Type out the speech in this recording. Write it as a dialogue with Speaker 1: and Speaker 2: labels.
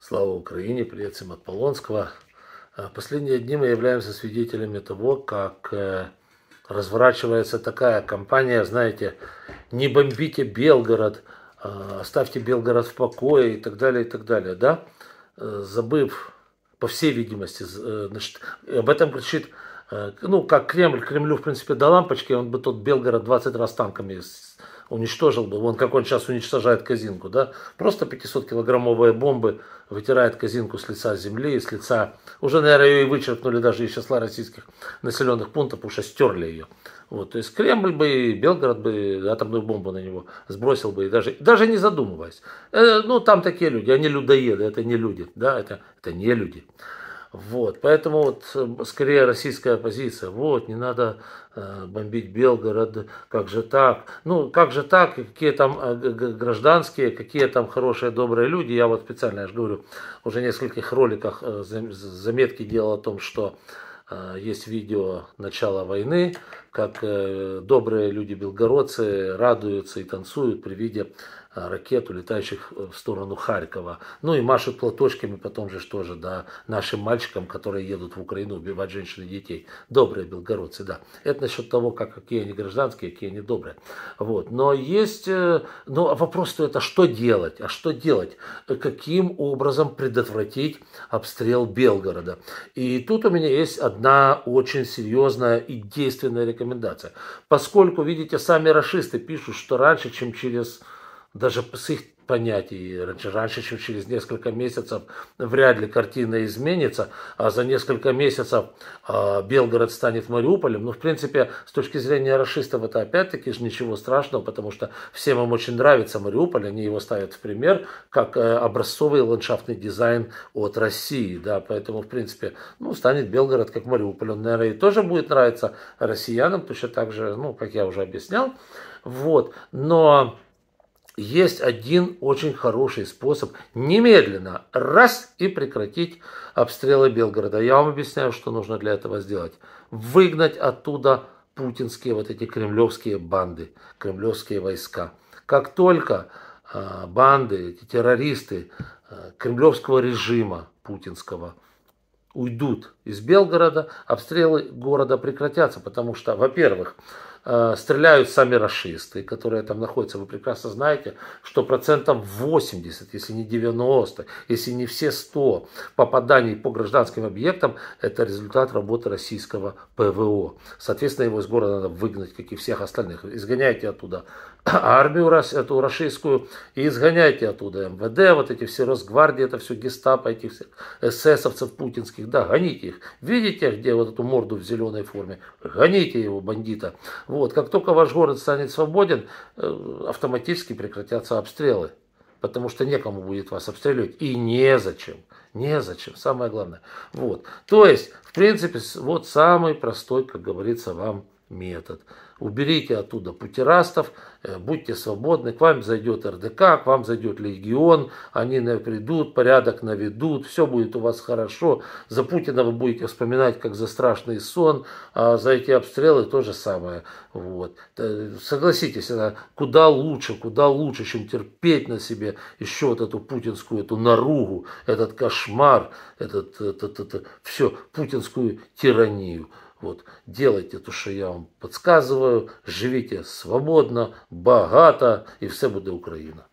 Speaker 1: Слава Украине! Привет всем от Полонского! Э, последние дни мы являемся свидетелями того, как э, разворачивается такая кампания, знаете, не бомбите Белгород, э, оставьте Белгород в покое и так далее, и так далее, да? Забыв, по всей видимости, значит, об этом кричит ну, как Кремль, Кремлю, в принципе, до лампочки, он бы тот Белгород 20 раз танками уничтожил бы, вон как он сейчас уничтожает казинку, да, просто 500-килограммовые бомбы вытирает казинку с лица земли, с лица, уже, наверное, ее и вычеркнули даже из числа российских населенных пунктов, уже стерли ее. Вот, то есть Кремль бы и Белгород бы атомную бомбу на него сбросил бы, и даже, даже не задумываясь. Э, ну, там такие люди, они людоеды, это не люди, да, это, это не люди. Вот, поэтому вот эм, скорее российская оппозиция, вот, не надо э, бомбить Белгород, как же так, ну, как же так, какие там э, гражданские, какие там хорошие, добрые люди. Я вот специально, я же говорю, уже в нескольких роликах э, заметки делал о том, что э, есть видео начала войны, как э, добрые люди-белгородцы радуются и танцуют при виде э, ракет, улетающих э, в сторону Харькова. Ну и машут платочками потом же что же да, нашим мальчикам, которые едут в Украину убивать женщин и детей. Добрые белгородцы, да. Это насчет того, как, какие они гражданские, какие они добрые. Вот. Но есть, ну, а вопрос то это, а что делать? А что делать? Каким образом предотвратить обстрел Белгорода? И тут у меня есть одна очень серьезная и действенная рекомендация рекомендация. Поскольку, видите, сами расисты пишут, что раньше, чем через даже с их понятий. Раньше, чем через несколько месяцев, вряд ли картина изменится, а за несколько месяцев э, Белгород станет Мариуполем. Но ну, в принципе, с точки зрения расистов, это опять-таки же ничего страшного, потому что всем им очень нравится Мариуполь, они его ставят в пример, как э, образцовый ландшафтный дизайн от России, да, поэтому, в принципе, ну, станет Белгород как Мариуполь, он, наверное, и тоже будет нравиться россиянам, точно так же, ну, как я уже объяснял, вот, но есть один очень хороший способ немедленно раз и прекратить обстрелы Белгорода. Я вам объясняю, что нужно для этого сделать. Выгнать оттуда путинские вот эти кремлевские банды, кремлевские войска. Как только э, банды, эти террористы э, кремлевского режима путинского уйдут из Белгорода, обстрелы города прекратятся, потому что, во-первых, Э, стреляют сами расисты, которые там находятся. Вы прекрасно знаете, что процентом 80, если не 90, если не все 100 попаданий по гражданским объектам, это результат работы российского ПВО. Соответственно, его из города надо выгнать, как и всех остальных. Изгоняйте оттуда армию эту рашистскую и изгоняйте оттуда МВД, вот эти все Росгвардии, это все гестапо, этих всех эсэсовцев путинских, да, гоните их. Видите, где вот эту морду в зеленой форме? Гоните его, бандита. Вот. Как только ваш город станет свободен, э, автоматически прекратятся обстрелы. Потому что некому будет вас обстреливать. И незачем. Незачем, самое главное. Вот. То есть, в принципе, вот самый простой, как говорится, вам метод. Уберите оттуда путерастов, э, будьте свободны, к вам зайдет РДК, к вам зайдет Легион, они придут, порядок наведут, все будет у вас хорошо. За Путина вы будете вспоминать, как за страшный сон, а за эти обстрелы то же самое. Вот. Э, согласитесь, это куда лучше, куда лучше, чем терпеть на себе еще вот эту путинскую, эту наругу, этот кошмар, этот, этот, этот, это, все, путинскую тиранию. Вот, делайте то, что я вам подсказываю, живите свободно, богато, и все будет Украина.